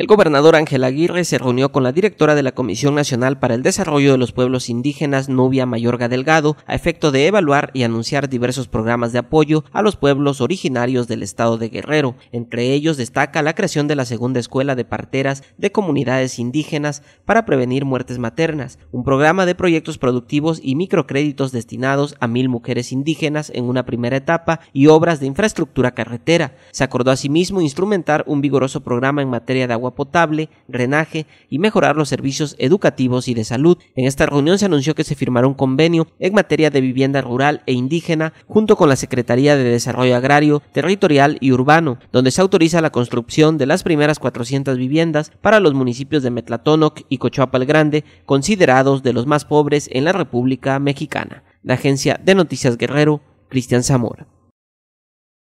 El gobernador Ángel Aguirre se reunió con la directora de la Comisión Nacional para el Desarrollo de los Pueblos Indígenas, Nubia Mayorga Delgado, a efecto de evaluar y anunciar diversos programas de apoyo a los pueblos originarios del estado de Guerrero. Entre ellos destaca la creación de la segunda escuela de parteras de comunidades indígenas para prevenir muertes maternas, un programa de proyectos productivos y microcréditos destinados a mil mujeres indígenas en una primera etapa y obras de infraestructura carretera. Se acordó asimismo instrumentar un vigoroso programa en materia de agua potable, drenaje y mejorar los servicios educativos y de salud. En esta reunión se anunció que se firmará un convenio en materia de vivienda rural e indígena junto con la Secretaría de Desarrollo Agrario, Territorial y Urbano, donde se autoriza la construcción de las primeras 400 viviendas para los municipios de Metlatónoc y Cochoapa el Grande, considerados de los más pobres en la República Mexicana. La agencia de Noticias Guerrero, Cristian Zamora.